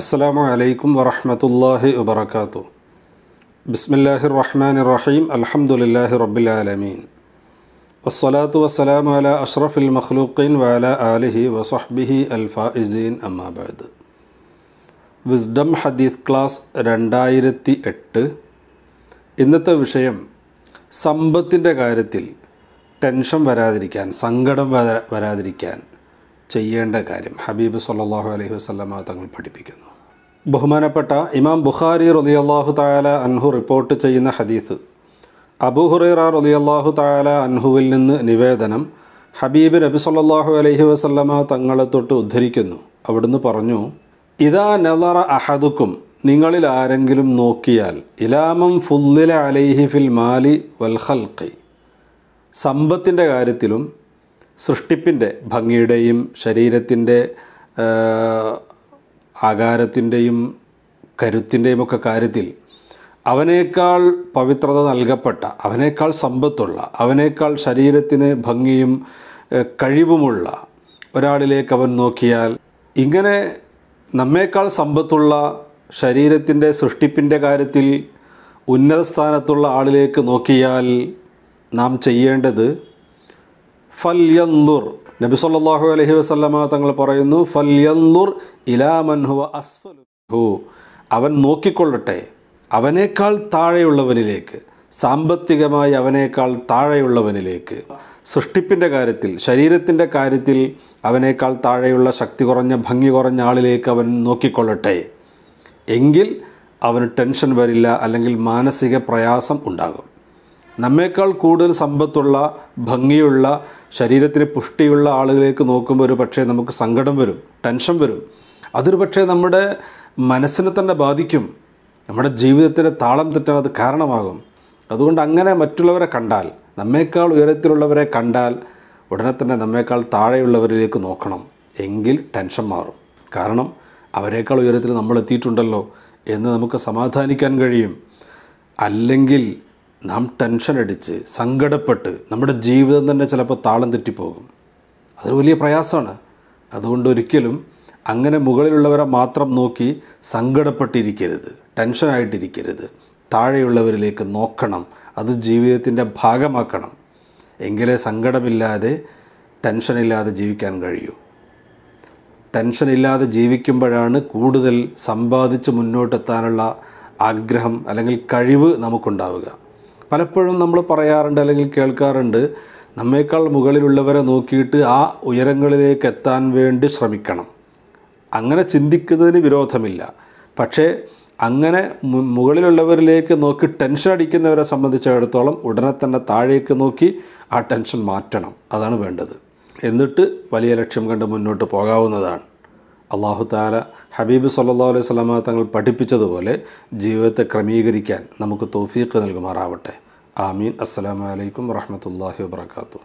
അസ്സാം അലൈക്കും വറഹമത്തല്ലാഹി വബർക്കാത്തു ബിസ്മില്ലാഹി റഹ്മാൻ റഹീം അലഹമുല്ലാഹി റബ്ബിലാലമീൻ വസ്സലാത്തു വസ്സലാം അല അഷ്റഫിൽ മഖ്ലൂഖീൻ വാല ആലിഹി വസഹ്ബിഹി അൽഫാഇസീൻ അമ്മാബാദ് വിസ്ഡം ഹദീസ് ക്ലാസ് രണ്ടായിരത്തി എട്ട് ഇന്നത്തെ വിഷയം സമ്പത്തിൻ്റെ കാര്യത്തിൽ ടെൻഷൻ വരാതിരിക്കാൻ സങ്കടം വരാതിരിക്കാൻ ചെയ്യേണ്ട കാര്യം ഹബീബ് സല്ലാഹു അലൈഹി വസ്ലമ തങ്ങൾ പഠിപ്പിക്കുന്നു ബഹുമാനപ്പെട്ട ഇമാം ബുഖാരി അള്ളാഹു തായാല അൻഹു റിപ്പോർട്ട് ചെയ്യുന്ന ഹദീസ് അബൂഹുറൈറ അള്ളാഹു തായാല അൻഹുവിൽ നിന്ന് നിവേദനം ഹബീബ് നബി സല്ലാഹു അലൈഹി വസല്ലമ തങ്ങളെ തൊട്ട് ഉദ്ധരിക്കുന്നു അവിടുന്ന് പറഞ്ഞു ഇതാ നദറ അഹദുക്കും നിങ്ങളിൽ ആരെങ്കിലും നോക്കിയാൽ ഇലാമം ഫുല്ലില അലൈഹി ഫിൽ മാലി വൽ ഖൽഖി സമ്പത്തിൻ്റെ കാര്യത്തിലും സൃഷ്ടിപ്പിൻ്റെ ഭംഗിയുടെയും ശരീരത്തിൻ്റെ ആകാരത്തിൻ്റെയും കരുത്തിൻ്റെയും ഒക്കെ കാര്യത്തിൽ അവനേക്കാൾ പവിത്രത നൽകപ്പെട്ട അവനേക്കാൾ സമ്പത്തുള്ള അവനേക്കാൾ ശരീരത്തിന് ഭംഗിയും കഴിവുമുള്ള ഒരാളിലേക്ക് അവൻ നോക്കിയാൽ ഇങ്ങനെ നമ്മേക്കാൾ സമ്പത്തുള്ള ശരീരത്തിൻ്റെ സൃഷ്ടിപ്പിൻ്റെ കാര്യത്തിൽ ഉന്നത സ്ഥാനത്തുള്ള ആളിലേക്ക് നോക്കിയാൽ നാം ചെയ്യേണ്ടത് ഫല്യന്ദുർ നബി സല്ലാഹു അലഹി വസ്ലമ തങ്ങൾ പറയുന്നു മൻ ഹുവ അസ്ഫലു അവൻ നോക്കിക്കൊള്ളട്ടെ അവനേക്കാൾ താഴെയുള്ളവനിലേക്ക് സാമ്പത്തികമായി അവനേക്കാൾ താഴെയുള്ളവനിലേക്ക് സൃഷ്ടിപ്പിൻ്റെ കാര്യത്തിൽ ശരീരത്തിൻ്റെ കാര്യത്തിൽ അവനേക്കാൾ താഴെയുള്ള ശക്തി കുറഞ്ഞ ഭംഗി കുറഞ്ഞ ആളിലേക്ക് അവൻ നോക്കിക്കൊള്ളട്ടെ എങ്കിൽ അവന് ടെൻഷൻ വരില്ല അല്ലെങ്കിൽ മാനസിക പ്രയാസം ഉണ്ടാകും നമ്മേക്കാൾ കൂടുതൽ സമ്പത്തുള്ള ഭംഗിയുള്ള ശരീരത്തിന് പുഷ്ടിയുള്ള ആളുകളിലേക്ക് നോക്കുമ്പോൾ ഒരു പക്ഷേ നമുക്ക് സങ്കടം വരും ടെൻഷൻ വരും അതൊരു പക്ഷേ നമ്മുടെ മനസ്സിനെ തന്നെ ബാധിക്കും നമ്മുടെ ജീവിതത്തിൻ്റെ താളം തെറ്റാൻ അത് കാരണമാകും അതുകൊണ്ട് അങ്ങനെ മറ്റുള്ളവരെ കണ്ടാൽ നമ്മേക്കാൾ ഉയരത്തിലുള്ളവരെ കണ്ടാൽ ഉടനെ തന്നെ നമ്മേക്കാൾ താഴെയുള്ളവരിലേക്ക് നോക്കണം എങ്കിൽ ടെൻഷൻ മാറും കാരണം അവരെക്കാൾ ഉയരത്തിൽ നമ്മൾ എത്തിയിട്ടുണ്ടല്ലോ എന്ന് നമുക്ക് സമാധാനിക്കാൻ കഴിയും അല്ലെങ്കിൽ നാം ടെൻഷൻ അടിച്ച് സങ്കടപ്പെട്ട് നമ്മുടെ ജീവിതം തന്നെ ചിലപ്പോൾ താളം തെറ്റിപ്പോകും അതൊരു വലിയ പ്രയാസമാണ് അതുകൊണ്ട് ഒരിക്കലും അങ്ങനെ മുകളിലുള്ളവരെ മാത്രം നോക്കി സങ്കടപ്പെട്ടിരിക്കരുത് ടെൻഷനായിട്ടിരിക്കരുത് താഴെയുള്ളവരിലേക്ക് നോക്കണം അത് ജീവിതത്തിൻ്റെ ഭാഗമാക്കണം എങ്കിലേ സങ്കടമില്ലാതെ ടെൻഷനില്ലാതെ ജീവിക്കാൻ കഴിയൂ ടെൻഷനില്ലാതെ ജീവിക്കുമ്പോഴാണ് കൂടുതൽ സമ്പാദിച്ച് മുന്നോട്ടെത്താനുള്ള ആഗ്രഹം അല്ലെങ്കിൽ കഴിവ് നമുക്കുണ്ടാവുക പലപ്പോഴും നമ്മൾ പറയാറുണ്ട് അല്ലെങ്കിൽ കേൾക്കാറുണ്ട് നമ്മേക്കാൾ മുകളിലുള്ളവരെ നോക്കിയിട്ട് ആ ഉയരങ്ങളിലേക്ക് എത്താൻ വേണ്ടി ശ്രമിക്കണം അങ്ങനെ ചിന്തിക്കുന്നതിന് വിരോധമില്ല പക്ഷേ അങ്ങനെ മുകളിലുള്ളവരിലേക്ക് നോക്കി ടെൻഷൻ അടിക്കുന്നവരെ സംബന്ധിച്ചിടത്തോളം ഉടനെ തന്നെ താഴേക്ക് നോക്കി ആ ടെൻഷൻ മാറ്റണം അതാണ് വേണ്ടത് എന്നിട്ട് വലിയ ലക്ഷ്യം കണ്ട് മുന്നോട്ട് പോകാവുന്നതാണ് അള്ളാഹു താല ഹബീബ് സല്ലാ അലൈഹി സ്വലാമ തങ്ങൾ പഠിപ്പിച്ചതുപോലെ ജീവിതത്തെ ക്രമീകരിക്കാൻ നമുക്ക് തോഫീക്ക് നൽകുമാറാവട്ടെ ആമീൻ അസ്സലാമലൈക്കും വറഹമത്തല്ലാഹി വാത്തു